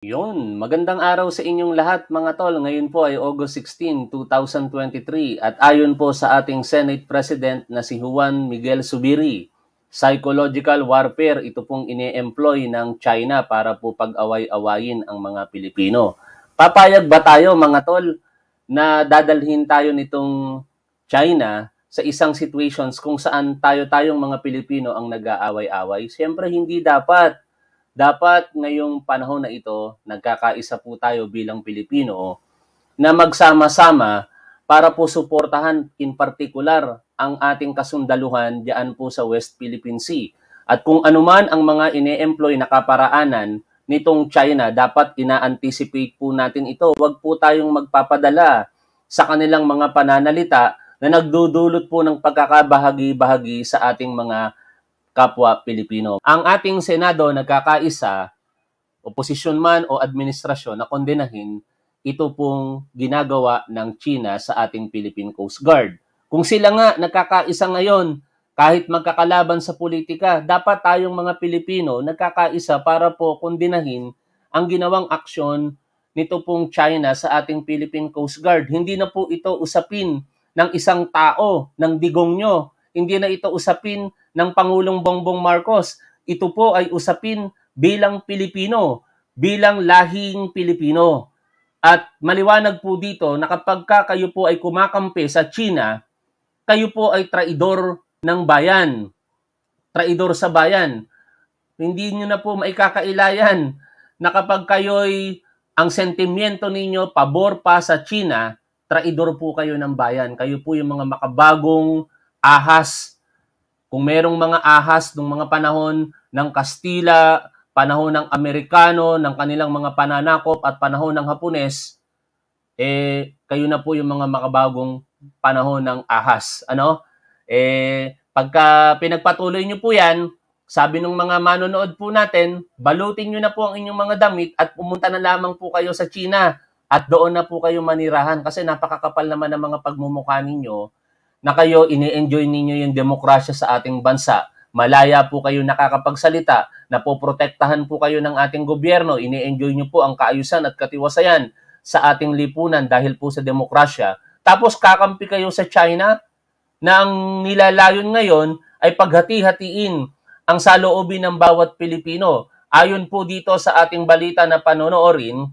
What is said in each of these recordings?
Yon, magandang araw sa inyong lahat mga tol. Ngayon po ay August 16, 2023 at ayon po sa ating Senate President na si Juan Miguel Subiri, psychological warfare ito pong ine-employ ng China para po pag-away-awayin ang mga Pilipino. Papayag ba tayo mga tol na dadalhin tayo nitong China sa isang situations kung saan tayo tayong mga Pilipino ang nag-aaway-away? Siyempre hindi dapat dapat ngayong panahon na ito, nagkakaisa po tayo bilang Pilipino na magsama-sama para po suportahan in particular ang ating kasundaluhan diyan po sa West Philippine Sea. At kung anuman ang mga ine-employ na kaparaanan nitong China, dapat ina-anticipate po natin ito. Huwag po tayong magpapadala sa kanilang mga pananalita na nagdudulot po ng pagkakabahagi-bahagi sa ating mga kapwa Pilipino. Ang ating Senado nagkakaisa, oposisyon man o administrasyon na kondenahin ito pong ginagawa ng China sa ating Philippine Coast Guard. Kung sila nga nagkakaisa ngayon, kahit magkakalaban sa politika, dapat tayong mga Pilipino nagkakaisa para po kondinahin ang ginawang aksyon nito pong China sa ating Philippine Coast Guard. Hindi na po ito usapin ng isang tao, ng digong nyo, hindi na ito usapin ng Pangulong Bongbong Marcos. Ito po ay usapin bilang Pilipino, bilang lahing Pilipino. At maliwanag po dito na kapag ka kayo po ay kumakampi sa China, kayo po ay traidor ng bayan. Traidor sa bayan. Hindi nyo na po maikakailayan na kapag kayo'y ang sentimiento ninyo pabor pa sa China, traidor po kayo ng bayan. Kayo po yung mga makabagong ahas. Kung merong mga ahas nung mga panahon ng Kastila, panahon ng Amerikano, ng kanilang mga pananakop at panahon ng Hapones, eh kayo na po yung mga makabagong panahon ng ahas. Ano? Eh pagka pinagpatuloy niyo po 'yan, sabi ng mga manonood po natin, balutin niyo na po ang inyong mga damit at pumunta na lamang po kayo sa China at doon na po kayo manirahan kasi napakakapal naman ng mga pagmumukha ninyo na kayo ini-enjoy ninyo yung demokrasya sa ating bansa. Malaya po kayo nakakapagsalita, napoprotektahan po kayo ng ating gobyerno, ini-enjoy nyo po ang kaayusan at katiwasayan sa ating lipunan dahil po sa demokrasya. Tapos kakampi kayo sa China na ang nilalayon ngayon ay paghati-hatiin ang saloobin ng bawat Pilipino. Ayon po dito sa ating balita na panonoorin,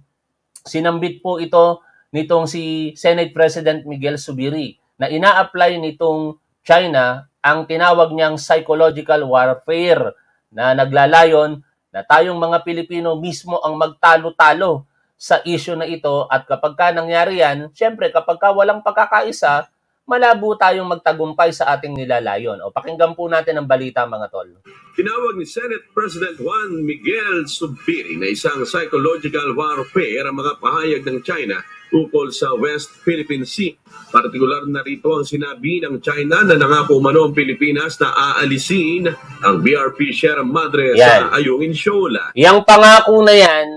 sinambit po ito nitong si Senate President Miguel Subiri na ina-apply nitong China ang tinawag niyang psychological warfare na naglalayon na tayong mga Pilipino mismo ang magtalo-talo sa issue na ito at kapag ka nangyari yan, syempre kapag ka walang pagkakaisa, malabo tayong magtagumpay sa ating nilalayon. O pakinggan po natin ang balita mga tol. Tinawag ni Senate President Juan Miguel Subiri na isang psychological warfare ang mga pahayag ng China ukol sa West Philippine Sea. Partikular na rito ang sinabi ng China na nangako umano ang Pilipinas na aalisin ang BRP Sierra Madre yan. sa Ayungin Shola. Yang pangako na yan,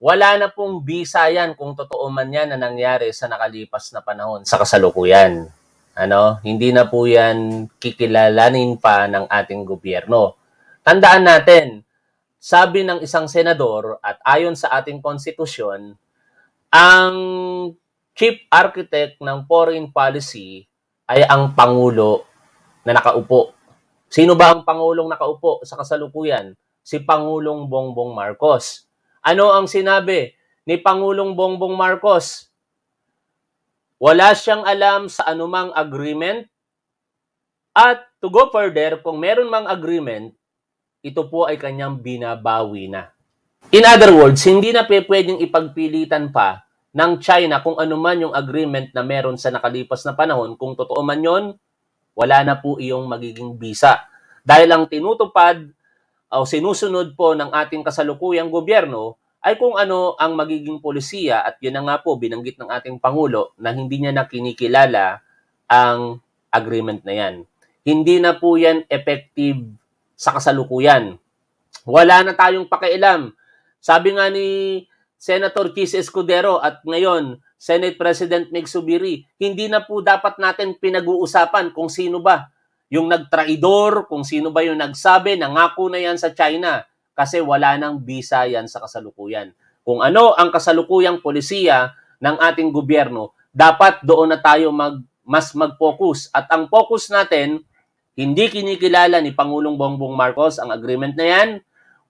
wala na pong visa yan kung totoo man yan na nangyari sa nakalipas na panahon sa kasalukuyan. Ano, hindi na po yan kikilalanin pa ng ating gobyerno. Tandaan natin, sabi ng isang senador at ayon sa ating konstitusyon, ang chief architect ng foreign policy ay ang Pangulo na nakaupo. Sino ba ang Pangulong nakaupo sa kasalukuyan? Si Pangulong Bongbong Marcos. Ano ang sinabi ni Pangulong Bongbong Marcos? Wala siyang alam sa anumang agreement at to go further, kung meron mang agreement, ito po ay kanyang binabawi na. In other words, hindi na pwedeng ipagpilitan pa ng China kung ano man yung agreement na meron sa nakalipas na panahon. Kung totoo man yon, wala na po iyong magiging visa. Dahil ang tinutupad o sinusunod po ng ating kasalukuyang gobyerno ay kung ano ang magiging polisiya at yun na nga po binanggit ng ating Pangulo na hindi niya nakinikilala ang agreement na yan. Hindi na po yan effective sa kasalukuyan. Wala na tayong pakialam. Sabi nga ni Senator Kis Escudero at ngayon Senate President Meg Subiri, hindi na po dapat natin pinag-uusapan kung sino ba yung nagtraidor, kung sino ba yung nagsabi, nangako na yan sa China kasi wala nang visa yan sa kasalukuyan. Kung ano ang kasalukuyang polisiya ng ating gobyerno, dapat doon na tayo mag, mas mag-focus. At ang focus natin, hindi kinikilala ni Pangulong Bongbong Marcos ang agreement na yan.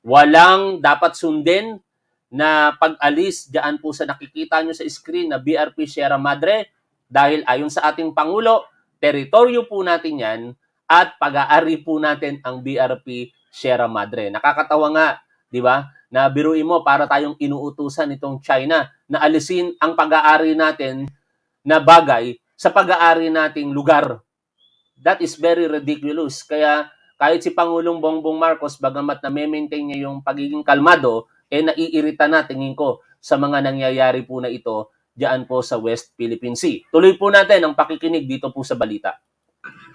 Walang dapat sundin na pag-alis diyan po sa nakikita nyo sa screen na BRP Sierra Madre dahil ayon sa ating Pangulo, teritoryo po natin yan at pag-aari po natin ang BRP Sierra Madre. Nakakatawa nga, di ba? Na biruin mo para tayong inuutusan nitong China na alisin ang pag-aari natin na bagay sa pag-aari nating lugar. That is very ridiculous. Kaya kahit si Pangulong Bongbong Marcos, bagamat na maintain niya yung pagiging kalmado, eh naiirita na tingin ko sa mga nangyayari po na ito diyan po sa West Philippine Sea. Tuloy po natin ang pakikinig dito po sa balita.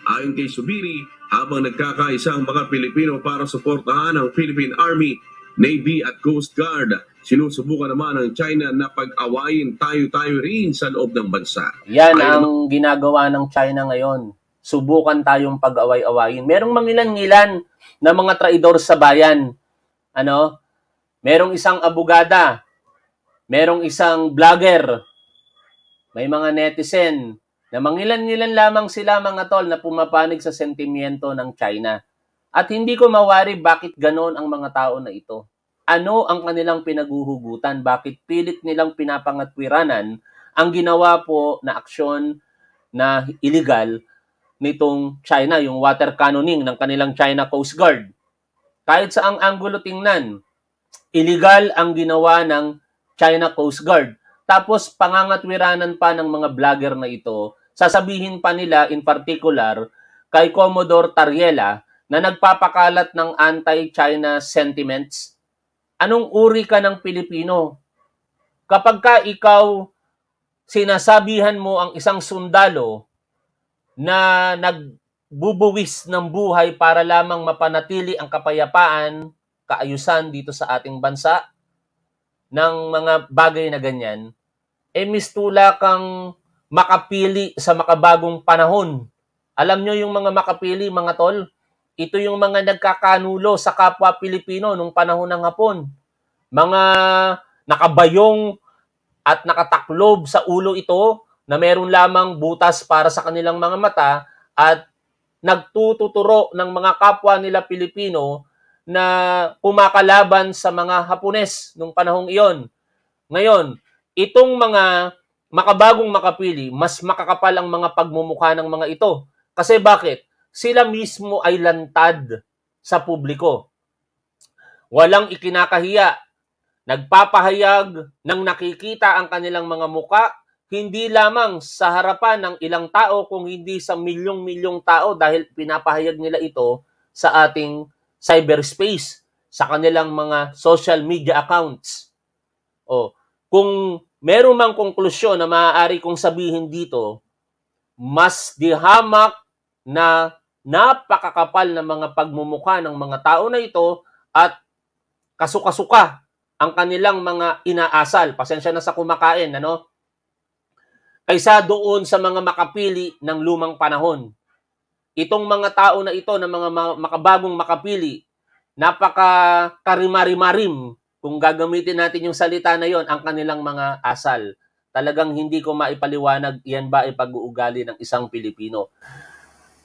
Ayon kay Subiri, habang nagkakaisa ang mga Pilipino para suportahan ang Philippine Army, Navy at Coast Guard, sinusubukan naman ng China na pag-awayin tayo-tayo rin sa loob ng bansa. Yan Ayon ang naman... ginagawa ng China ngayon. Subukan tayong pag-away-awayin. Merong mangilan-ngilan na mga traidor sa bayan. Ano? merong isang abogada, merong isang vlogger, may mga netizen na mangilan-ngilan lamang sila mga tol na pumapanig sa sentimiento ng China. At hindi ko mawari bakit ganoon ang mga tao na ito. Ano ang kanilang pinaguhugutan? Bakit pilit nilang pinapangatwiranan ang ginawa po na aksyon na illegal nitong China, yung water cannoning ng kanilang China Coast Guard. Kahit sa ang anggulo tingnan, Illegal ang ginawa ng China Coast Guard. Tapos pangangatwiranan pa ng mga vlogger na ito, sasabihin pa nila in particular kay Commodore Tariela na nagpapakalat ng anti-China sentiments. Anong uri ka ng Pilipino? Kapag ka ikaw sinasabihan mo ang isang sundalo na nagbubuwis ng buhay para lamang mapanatili ang kapayapaan kaayusan dito sa ating bansa ng mga bagay na ganyan, eh mistula kang makapili sa makabagong panahon. Alam nyo yung mga makapili, mga tol, ito yung mga nagkakanulo sa kapwa Pilipino nung panahon ng Hapon. Mga nakabayong at nakataklob sa ulo ito na meron lamang butas para sa kanilang mga mata at nagtututuro ng mga kapwa nila Pilipino na pumakalaban sa mga Hapones nung panahong iyon. Ngayon, itong mga makabagong makapili, mas makakapal ang mga pagmumukha ng mga ito. Kasi bakit? Sila mismo ay lantad sa publiko. Walang ikinakahiya. Nagpapahayag ng nakikita ang kanilang mga muka, hindi lamang sa harapan ng ilang tao, kung hindi sa milyong-milyong tao dahil pinapahayag nila ito sa ating cyberspace sa kanilang mga social media accounts. O, kung meron mang konklusyon na maaari kong sabihin dito, mas dihamak na napakakapal ng mga pagmumukha ng mga tao na ito at kasukasuka ang kanilang mga inaasal. Pasensya na sa kumakain, ano? Kaysa doon sa mga makapili ng lumang panahon itong mga tao na ito, na mga makabagong makapili, napaka karimarimarim kung gagamitin natin yung salita na yon ang kanilang mga asal. Talagang hindi ko maipaliwanag yan ba ay pag-uugali ng isang Pilipino.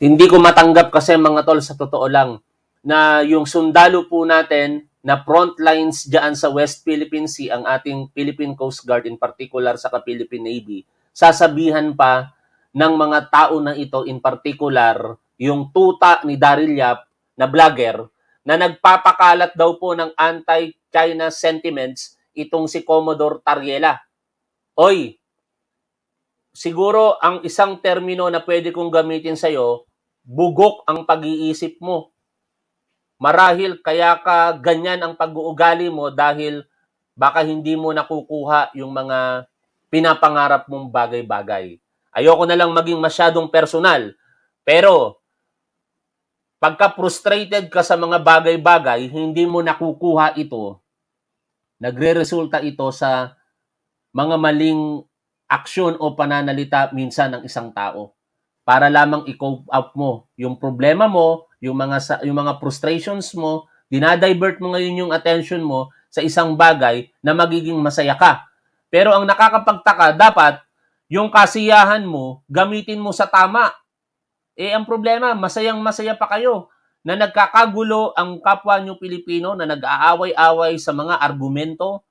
Hindi ko matanggap kasi mga tol sa totoo lang na yung sundalo po natin na front lines diyan sa West Philippine Sea ang ating Philippine Coast Guard in particular sa Philippine Navy sasabihan pa ng mga tao na ito, in particular, yung tuta ni Daryl Yap na vlogger na nagpapakalat daw po ng anti-China sentiments itong si Commodore Tariela. Oy, siguro ang isang termino na pwede kong gamitin sa'yo, bugok ang pag-iisip mo. Marahil kaya ka ganyan ang pag-uugali mo dahil baka hindi mo nakukuha yung mga pinapangarap mong bagay-bagay. Ayoko na lang maging masyadong personal. Pero, pagka frustrated ka sa mga bagay-bagay, hindi mo nakukuha ito, nagre-resulta ito sa mga maling aksyon o pananalita minsan ng isang tao para lamang i-cope up mo yung problema mo, yung mga yung mga frustrations mo, dinadivert mo ngayon yung attention mo sa isang bagay na magiging masaya ka. Pero ang nakakapagtaka dapat yung kasiyahan mo, gamitin mo sa tama. Eh ang problema, masayang-masaya pa kayo na nagkakagulo ang kapwa nyo Pilipino na nag-aaway-away sa mga argumento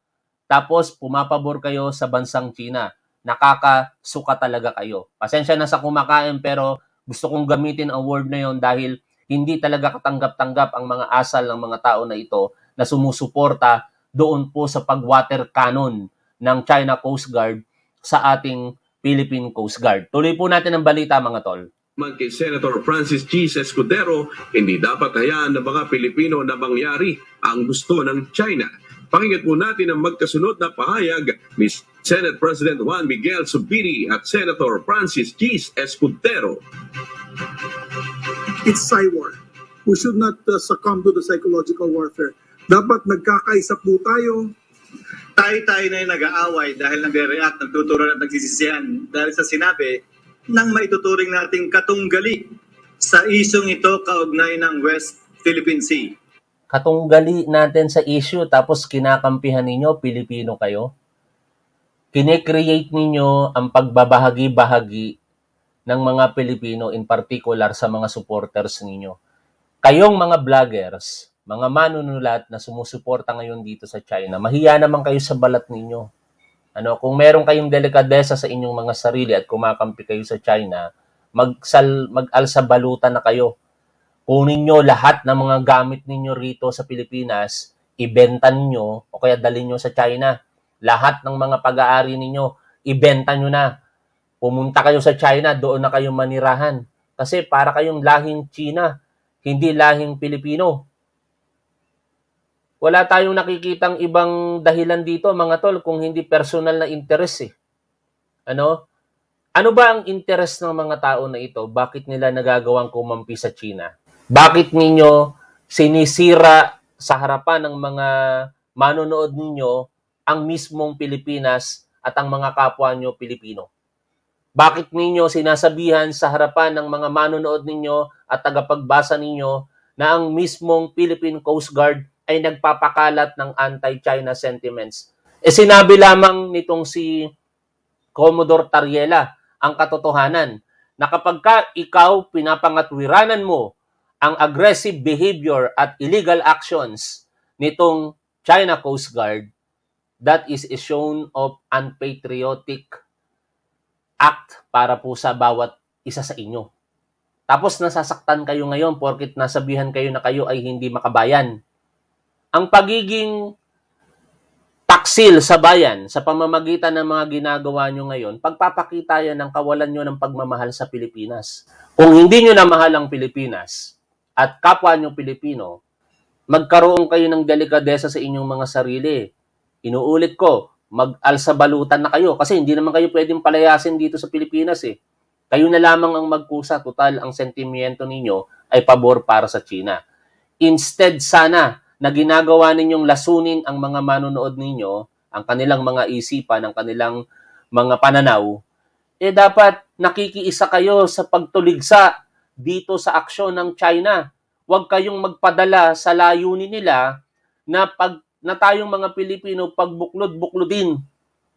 tapos pumapabor kayo sa bansang China. Nakakasuka talaga kayo. Pasensya na sa kumakain pero gusto kong gamitin ang word na yon dahil hindi talaga katanggap-tanggap ang mga asal ng mga tao na ito na sumusuporta doon po sa pag-water cannon ng China Coast Guard sa ating Philippine Coast Guard. Tuloy po natin ang balita mga tol. Man kay Senator Francis G. Escudero, hindi dapat hayaan ng mga Pilipino na mangyari ang gusto ng China. Pakinggan po natin ang magkasunod na pahayag ni Senate President Juan Miguel Subiri at Senator Francis G. Escudero. It's cyber. We should not uh, succumb to the psychological warfare. Dapat nagkakaisa po tayo tayo-tayo na yung nag-aaway dahil nagre-react, nagtuturo at nagsisisihan dahil sa sinabi ng maituturing nating katunggali sa isyong ito kaugnay ng West Philippine Sea. Katunggali natin sa issue tapos kinakampihan ninyo, Pilipino kayo. Kine-create ninyo ang pagbabahagi-bahagi ng mga Pilipino in particular sa mga supporters ninyo. Kayong mga vloggers, mga manunulat na sumusuporta ngayon dito sa China, mahiya naman kayo sa balat ninyo. Ano, kung meron kayong delikadesa sa inyong mga sarili at kumakampi kayo sa China, magsal mag-alsa baluta na kayo. Kunin niyo lahat ng mga gamit ninyo rito sa Pilipinas, ibenta niyo o kaya dalhin niyo sa China. Lahat ng mga pag-aari ninyo, ibenta niyo na. Pumunta kayo sa China, doon na kayo manirahan. Kasi para kayong lahing China, hindi lahing Pilipino. Wala tayong nakikitang ibang dahilan dito mga tol kung hindi personal na interest eh. Ano? Ano ba ang interest ng mga tao na ito? Bakit nila nagagawang kumampi sa China? Bakit ninyo sinisira sa harapan ng mga manonood ninyo ang mismong Pilipinas at ang mga kapwa nyo Pilipino? Bakit ninyo sinasabihan sa harapan ng mga manonood ninyo at tagapagbasa ninyo na ang mismong Philippine Coast Guard ay nagpapakalat ng anti-China sentiments. E sinabi lamang nitong si Commodore Tariela ang katotohanan na kapag ka ikaw pinapangatwiranan mo ang aggressive behavior at illegal actions nitong China Coast Guard, that is a shown of unpatriotic act para po sa bawat isa sa inyo. Tapos nasasaktan kayo ngayon porkit nasabihan kayo na kayo ay hindi makabayan ang pagiging taksil sa bayan sa pamamagitan ng mga ginagawa nyo ngayon, pagpapakita yan ng kawalan nyo ng pagmamahal sa Pilipinas. Kung hindi nyo na mahal ang Pilipinas at kapwa nyo Pilipino, magkaroon kayo ng delikadesa sa inyong mga sarili. Inuulit ko, mag-alsabalutan na kayo kasi hindi naman kayo pwedeng palayasin dito sa Pilipinas eh. Kayo na lamang ang magkusa, total ang sentimiento ninyo ay pabor para sa China. Instead sana, na ginagawa ninyong lasunin ang mga manonood ninyo, ang kanilang mga isipan, ang kanilang mga pananaw, eh dapat nakikiisa kayo sa pagtuligsa dito sa aksyon ng China. Huwag kayong magpadala sa layunin nila na pag na tayong mga Pilipino pagbuklod-buklodin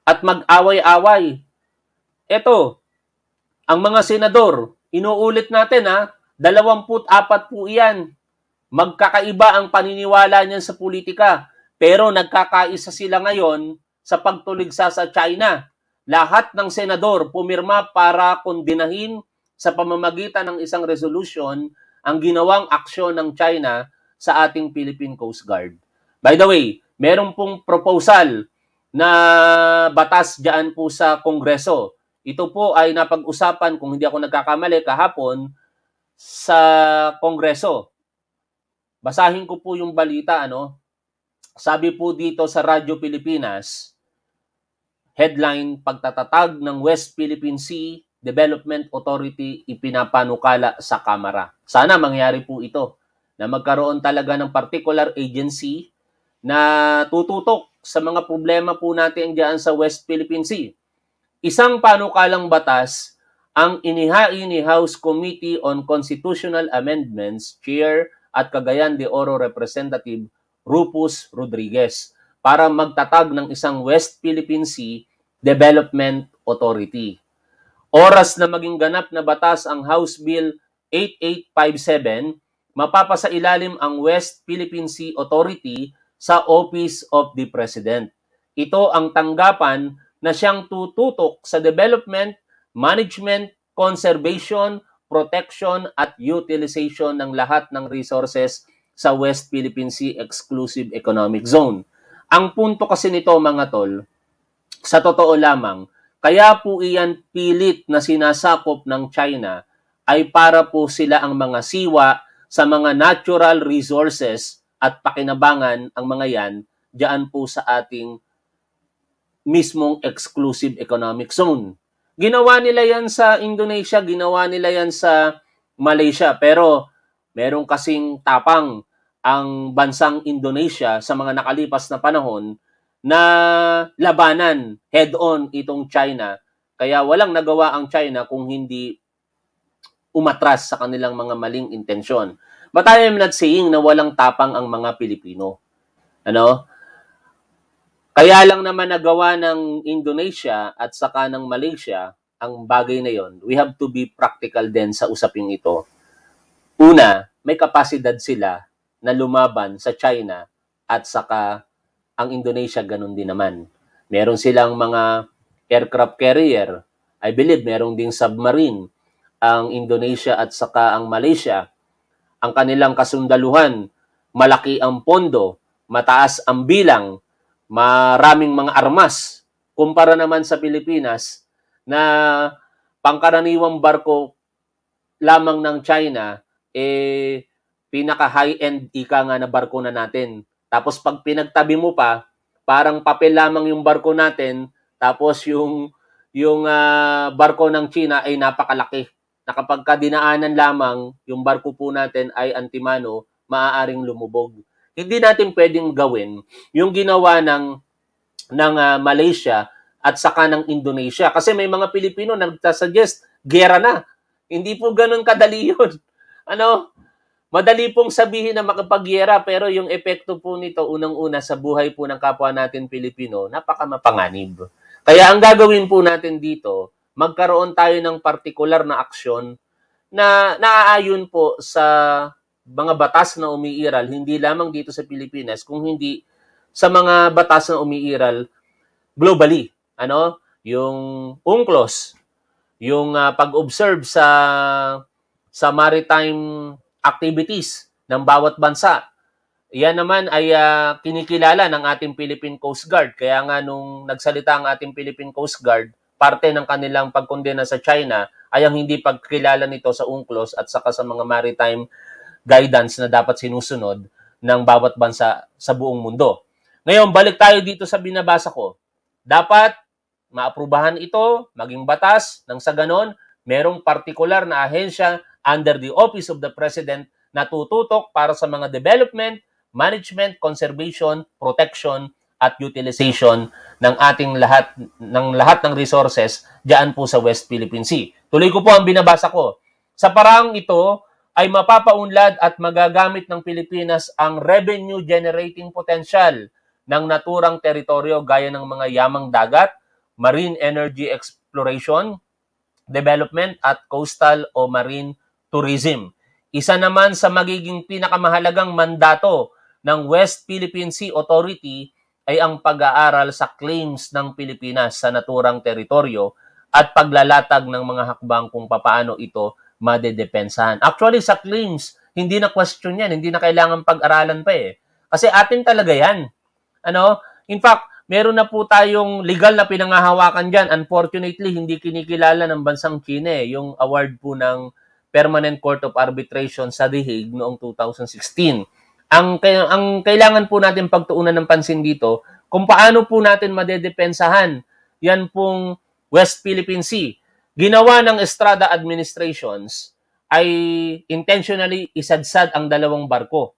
at mag-away-away. Ito, ang mga senador, inuulit natin ha, 24 po iyan Magkakaiba ang paniniwala niyan sa politika, pero nagkakaisa sila ngayon sa pagtuligsa sa China. Lahat ng senador pumirma para kondinahin sa pamamagitan ng isang resolution ang ginawang aksyon ng China sa ating Philippine Coast Guard. By the way, meron pong proposal na batas dyan po sa Kongreso. Ito po ay napag-usapan, kung hindi ako nagkakamali, kahapon sa Kongreso. Basahin ko po yung balita, ano? Sabi po dito sa Radyo Pilipinas, headline, pagtatatag ng West Philippine Sea Development Authority ipinapanukala sa Kamara. Sana mangyari po ito na magkaroon talaga ng particular agency na tututok sa mga problema po natin diyan sa West Philippine Sea. Isang panukalang batas ang inihain ni House Committee on Constitutional Amendments Chair at Cagayan de Oro Representative Rufus Rodriguez para magtatag ng isang West Philippine Sea Development Authority. Oras na maging ganap na batas ang House Bill 8857, mapapasa ilalim ang West Philippine Sea Authority sa Office of the President. Ito ang tanggapan na siyang tututok sa development, management, conservation, protection at utilization ng lahat ng resources sa West Philippine Sea Exclusive Economic Zone. Ang punto kasi nito mga tol, sa totoo lamang, kaya po iyan pilit na sinasakop ng China ay para po sila ang mga siwa sa mga natural resources at pakinabangan ang mga yan diyan po sa ating mismong exclusive economic zone. Ginawa nila yan sa Indonesia, ginawa nila yan sa Malaysia. Pero merong kasing tapang ang bansang Indonesia sa mga nakalipas na panahon na labanan head-on itong China. Kaya walang nagawa ang China kung hindi umatras sa kanilang mga maling intensyon. But I am not saying na walang tapang ang mga Pilipino. Ano? Kaya lang naman nagawa ng Indonesia at saka ng Malaysia ang bagay na yon. We have to be practical din sa usaping ito. Una, may kapasidad sila na lumaban sa China at saka ang Indonesia ganun din naman. Meron silang mga aircraft carrier. I believe meron ding submarine ang Indonesia at saka ang Malaysia. Ang kanilang kasundaluhan, malaki ang pondo, mataas ang bilang, maraming mga armas kumpara naman sa Pilipinas na pangkaraniwang barko lamang ng China eh pinaka high-end ika nga na barko na natin. Tapos pag pinagtabi mo pa, parang papel lamang yung barko natin tapos yung yung uh, barko ng China ay napakalaki. Na kapag kadinaanan lamang yung barko po natin ay antimano, maaaring lumubog. Hindi natin pwedeng gawin yung ginawa ng ng uh, Malaysia at saka ng Indonesia kasi may mga Pilipino nagtasuggest gera na. Hindi po ganoon kadali 'yon. Ano? Madali pong sabihin na makapagyera pero yung epekto po nito unang-una sa buhay po ng kapwa natin Pilipino napaka mapanganib. Kaya ang gagawin po natin dito, magkaroon tayo ng partikular na aksyon na naaayon po sa mga batas na umiiral, hindi lamang dito sa Pilipinas, kung hindi sa mga batas na umiiral globally. Ano? Yung UNCLOS, yung uh, pag-observe sa sa maritime activities ng bawat bansa. Yan naman ay uh, kinikilala ng ating Philippine Coast Guard. Kaya nga nung nagsalita ang ating Philippine Coast Guard, parte ng kanilang pagkondena sa China ay ang hindi pagkilala nito sa UNCLOS at saka sa mga maritime guidance na dapat sinusunod ng bawat bansa sa buong mundo. Ngayon, balik tayo dito sa binabasa ko. Dapat maaprubahan ito, maging batas, nang sa ganon, merong partikular na ahensya under the Office of the President na tututok para sa mga development, management, conservation, protection, at utilization ng ating lahat ng lahat ng resources diyan po sa West Philippine Sea. Tuloy ko po ang binabasa ko. Sa parang ito, ay mapapaunlad at magagamit ng Pilipinas ang revenue generating potential ng naturang teritoryo gaya ng mga yamang dagat, marine energy exploration, development at coastal o marine tourism. Isa naman sa magiging pinakamahalagang mandato ng West Philippine Sea Authority ay ang pag-aaral sa claims ng Pilipinas sa naturang teritoryo at paglalatag ng mga hakbang kung papaano ito madedepensahan. Actually, sa claims, hindi na question yan. Hindi na kailangan pag-aralan pa eh. Kasi atin talaga yan. Ano? In fact, meron na po tayong legal na pinangahawakan dyan. Unfortunately, hindi kinikilala ng bansang China eh, yung award po ng Permanent Court of Arbitration sa The Hague noong 2016. Ang, ang kailangan po natin pagtuunan ng pansin dito, kung paano po natin madedepensahan yan pong West Philippine Sea ginawa ng Estrada administrations ay intentionally isadsad ang dalawang barko,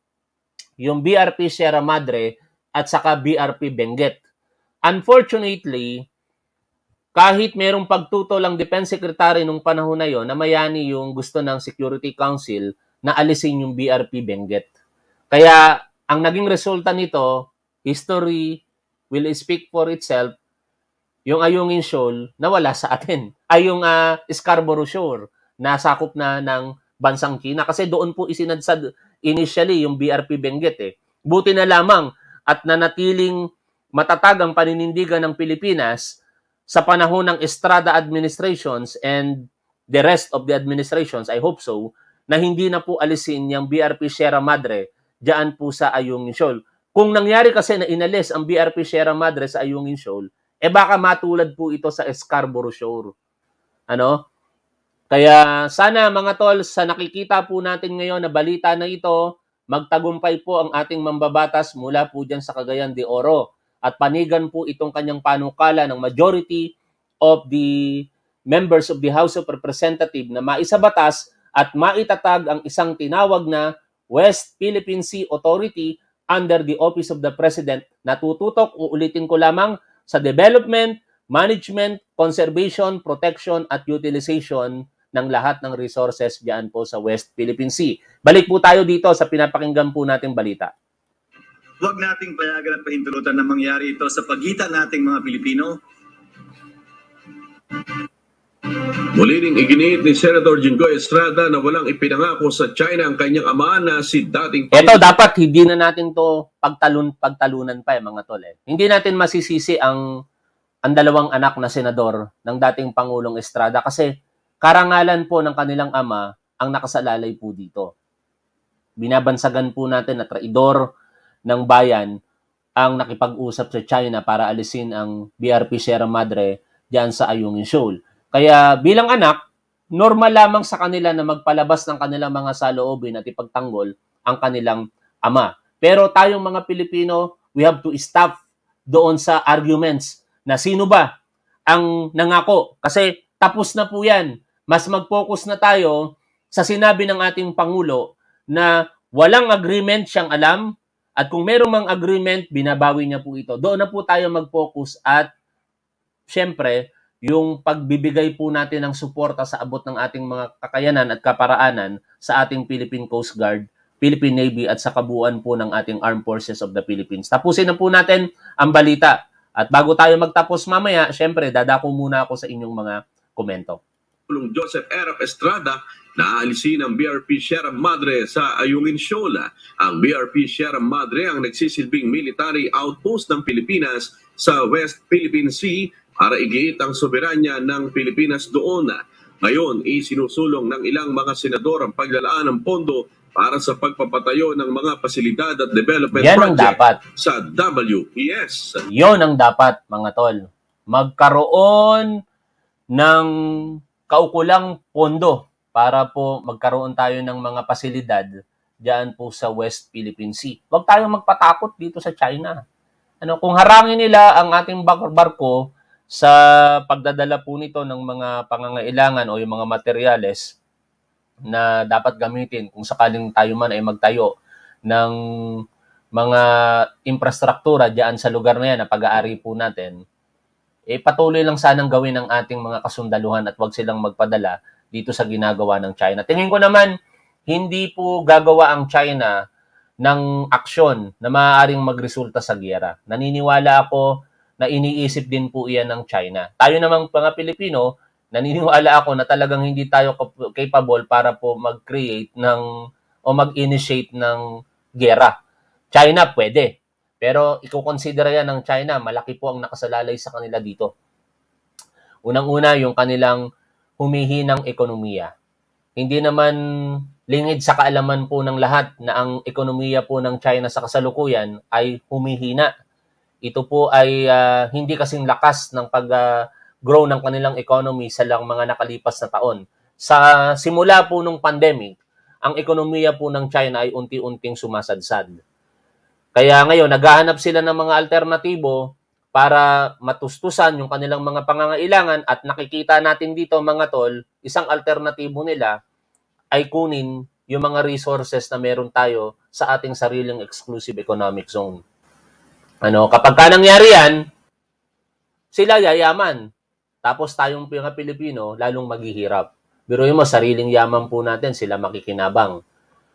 yung BRP Sierra Madre at saka BRP Benguet. Unfortunately, kahit merong pagtuto lang defense secretary nung panahon na yon na mayani yung gusto ng Security Council na alisin yung BRP Benguet. Kaya ang naging resulta nito, history will speak for itself yung Ayungin Shoal nawala sa atin. Ay yung uh, Scarborough Shore nasakop na ng bansang China kasi doon po isinadsad initially yung BRP Benguet eh. Buti na lamang at nanatiling matatag ang paninindigan ng Pilipinas sa panahon ng Estrada administrations and the rest of the administrations, I hope so, na hindi na po alisin yung BRP Sierra Madre diyan po sa Ayungin Shoal. Kung nangyari kasi na inalis ang BRP Sierra Madre sa Ayungin Shoal, eh baka matulad po ito sa Scarborough Shore. Ano? Kaya sana mga tol, sa nakikita po natin ngayon na balita na ito, magtagumpay po ang ating mambabatas mula po dyan sa Cagayan de Oro at panigan po itong kanyang panukala ng majority of the members of the House of Representatives na maisabatas at maitatag ang isang tinawag na West Philippine Sea Authority under the Office of the President. Natututok, uulitin ko lamang, sa development, management, conservation, protection at utilization ng lahat ng resources diyan po sa West Philippine Sea. Balik po tayo dito sa pinapakinggan po nating balita. Huwag nating payagan at pahintulutan na mangyari ito sa pagitan nating mga Pilipino. Muli ring iginit ni Senator Jinggoy Estrada na walang ipinangako sa China ang kanyang ama na si dating... Ito dapat hindi na natin to pagtalon, pagtalunan pa eh mga tol eh. Hindi natin masisisi ang, ang dalawang anak na senador ng dating Pangulong Estrada kasi karangalan po ng kanilang ama ang nakasalalay po dito. Binabansagan po natin na traidor ng bayan ang nakipag-usap sa China para alisin ang BRP Sierra Madre diyan sa Ayungin Shoal. Kaya bilang anak, normal lamang sa kanila na magpalabas ng kanilang mga saloobin at ipagtanggol ang kanilang ama. Pero tayong mga Pilipino, we have to stop doon sa arguments na sino ba ang nangako. Kasi tapos na po yan. Mas mag-focus na tayo sa sinabi ng ating Pangulo na walang agreement siyang alam at kung merong mang agreement, binabawi niya po ito. Doon na po tayo mag-focus at syempre, yung pagbibigay po natin ng suporta sa abot ng ating mga kakayanan at kaparaanan sa ating Philippine Coast Guard, Philippine Navy at sa kabuuan po ng ating Armed Forces of the Philippines. Tapusin na po natin ang balita. At bago tayo magtapos mamaya, syempre dadako muna ako sa inyong mga komento. Pulong Joseph Erap Estrada na Naaalisin ang BRP Sierra Madre sa Ayungin Shola. Ang BRP Sierra Madre ang nagsisilbing military outpost ng Pilipinas sa West Philippine Sea para igiit ang soberanya ng Pilipinas doon. Ngayon, isinusulong ng ilang mga senador ang paglalaan ng pondo para sa pagpapatayo ng mga pasilidad at development Yan project dapat. sa WPS. E Yon ang dapat, mga tol. Magkaroon ng kaukulang pondo para po magkaroon tayo ng mga pasilidad diyan po sa West Philippine Sea. Huwag tayong magpatakot dito sa China. Ano, kung harangin nila ang ating barko, sa pagdadala po nito ng mga pangangailangan o yung mga materyales na dapat gamitin kung sakaling tayo man ay magtayo ng mga infrastruktura diyan sa lugar na yan na pag-aari po natin, eh patuloy lang sanang gawin ng ating mga kasundaluhan at wag silang magpadala dito sa ginagawa ng China. Tingin ko naman, hindi po gagawa ang China ng aksyon na maaaring magresulta sa giyera. Naniniwala ako na iniisip din po iyan ng China. Tayo namang mga Pilipino, naniniwala ako na talagang hindi tayo capable para po mag-create ng o mag-initiate ng gera. China pwede. Pero ikukonsidera yan ng China, malaki po ang nakasalalay sa kanila dito. Unang-una, yung kanilang humihinang ekonomiya. Hindi naman lingid sa kaalaman po ng lahat na ang ekonomiya po ng China sa kasalukuyan ay humihina ito po ay uh, hindi kasing lakas ng pag-grow uh, ng kanilang economy sa lang mga nakalipas na taon. Sa simula po nung pandemic, ang ekonomiya po ng China ay unti-unting sumasadsad. Kaya ngayon, naghahanap sila ng mga alternatibo para matustusan yung kanilang mga pangangailangan at nakikita natin dito mga tol, isang alternatibo nila ay kunin yung mga resources na meron tayo sa ating sariling exclusive economic zone. Ano, kapag ka nangyari yan, sila yayaman. Tapos tayong mga Pilipino, lalong maghihirap. Biruin mo, sariling yaman po natin, sila makikinabang.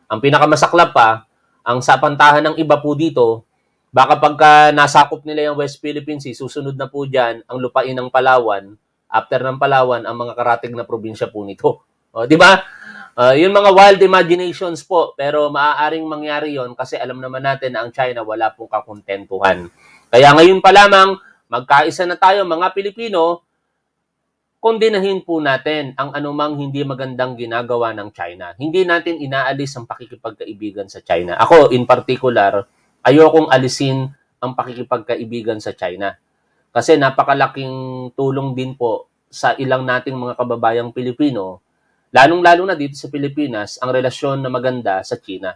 Ang pinakamasaklap pa, ang sapantahan ng iba po dito, baka pagka nasakop nila yung West Philippines, susunod na po dyan ang lupain ng Palawan, after ng Palawan, ang mga karating na probinsya po nito. O, di ba? Uh, ah, yun mga wild imaginations po, pero maaaring mangyari yon kasi alam naman natin na ang China wala pong kakontentuhan. Kaya ngayon pa lamang, magkaisa na tayo mga Pilipino, kondinahin po natin ang anumang hindi magandang ginagawa ng China. Hindi natin inaalis ang pakikipagkaibigan sa China. Ako, in particular, ayokong alisin ang pakikipagkaibigan sa China. Kasi napakalaking tulong din po sa ilang nating mga kababayang Pilipino Lalong-lalo na dito sa Pilipinas, ang relasyon na maganda sa China.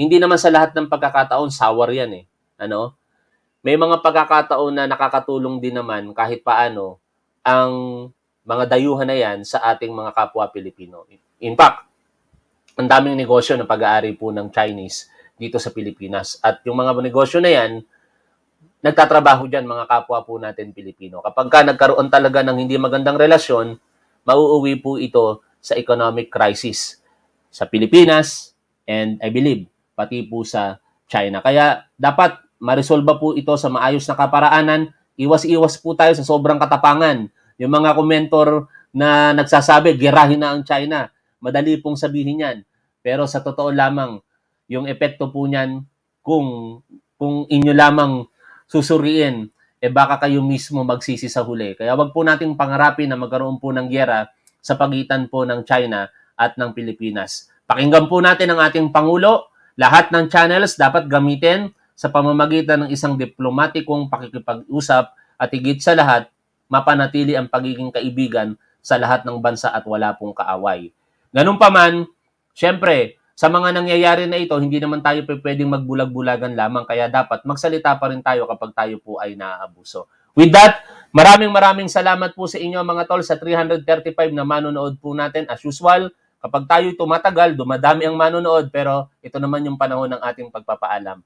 Hindi naman sa lahat ng pagkakataon, sour yan eh. Ano? May mga pagkakataon na nakakatulong din naman kahit paano ang mga dayuhan na yan sa ating mga kapwa Pilipino. In fact, ang daming negosyo na pag-aari po ng Chinese dito sa Pilipinas. At yung mga negosyo na yan, nagtatrabaho dyan mga kapwa po natin Pilipino. Kapag ka nagkaroon talaga ng hindi magandang relasyon, mauuwi po ito sa economic crisis sa Pilipinas and I believe pati po sa China. Kaya dapat maresolba po ito sa maayos na kaparaanan. Iwas-iwas po tayo sa sobrang katapangan. Yung mga komentor na nagsasabi, gerahin na ang China. Madali pong sabihin yan. Pero sa totoo lamang, yung epekto po niyan, kung, kung inyo lamang susuriin, eh baka kayo mismo magsisi sa huli. Kaya wag po nating pangarapin na magkaroon po ng gera sa pagitan po ng China at ng Pilipinas. Pakinggan po natin ang ating Pangulo. Lahat ng channels dapat gamitin sa pamamagitan ng isang diplomatikong pakikipag-usap at higit sa lahat, mapanatili ang pagiging kaibigan sa lahat ng bansa at wala pong kaaway. Ganun pa man, syempre, sa mga nangyayari na ito, hindi naman tayo pwedeng magbulag-bulagan lamang kaya dapat magsalita pa rin tayo kapag tayo po ay naaabuso. With that, Maraming maraming salamat po sa inyo mga tol sa 335 na manonood po natin. As usual, kapag tayo tumatagal, dumadami ang manonood pero ito naman yung panahon ng ating pagpapaalam.